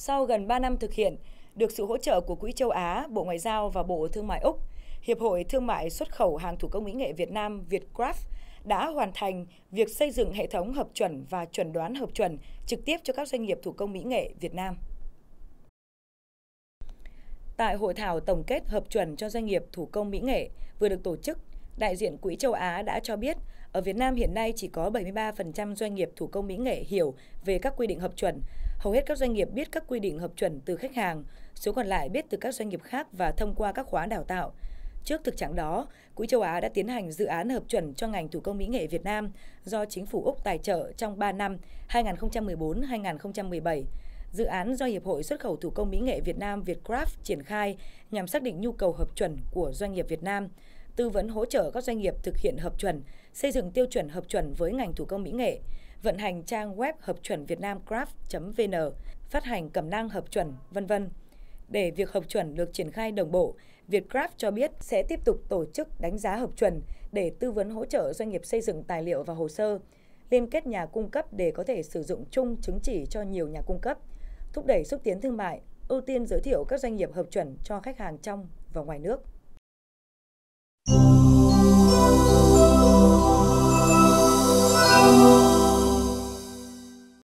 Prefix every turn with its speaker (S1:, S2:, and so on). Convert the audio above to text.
S1: sau gần 3 năm thực hiện, được sự hỗ trợ của Quỹ châu Á, Bộ Ngoại giao và Bộ Thương mại Úc, Hiệp hội Thương mại xuất khẩu hàng thủ công mỹ nghệ Việt Nam Vietcraft đã hoàn thành việc xây dựng hệ thống hợp chuẩn và chuẩn đoán hợp chuẩn trực tiếp cho các doanh nghiệp thủ công mỹ nghệ Việt Nam. Tại hội thảo tổng kết hợp chuẩn cho doanh nghiệp thủ công mỹ nghệ vừa được tổ chức, đại diện Quỹ châu Á đã cho biết ở Việt Nam hiện nay chỉ có 73% doanh nghiệp thủ công mỹ nghệ hiểu về các quy định hợp chuẩn Hầu hết các doanh nghiệp biết các quy định hợp chuẩn từ khách hàng, số còn lại biết từ các doanh nghiệp khác và thông qua các khóa đào tạo. Trước thực trạng đó, Quỹ châu Á đã tiến hành dự án hợp chuẩn cho ngành thủ công mỹ nghệ Việt Nam do chính phủ Úc tài trợ trong 3 năm 2014-2017. Dự án do Hiệp hội Xuất khẩu Thủ công Mỹ nghệ Việt Nam Vietcraft triển khai nhằm xác định nhu cầu hợp chuẩn của doanh nghiệp Việt Nam tư vấn hỗ trợ các doanh nghiệp thực hiện hợp chuẩn, xây dựng tiêu chuẩn hợp chuẩn với ngành thủ công mỹ nghệ, vận hành trang web hợp chuẩn việt nam craft vn phát hành cẩm nang hợp chuẩn, vân vân. Để việc hợp chuẩn được triển khai đồng bộ, Vietcraft cho biết sẽ tiếp tục tổ chức đánh giá hợp chuẩn để tư vấn hỗ trợ doanh nghiệp xây dựng tài liệu và hồ sơ, liên kết nhà cung cấp để có thể sử dụng chung chứng chỉ cho nhiều nhà cung cấp, thúc đẩy xúc tiến thương mại, ưu tiên giới thiệu các doanh nghiệp hợp chuẩn cho khách hàng trong và ngoài nước.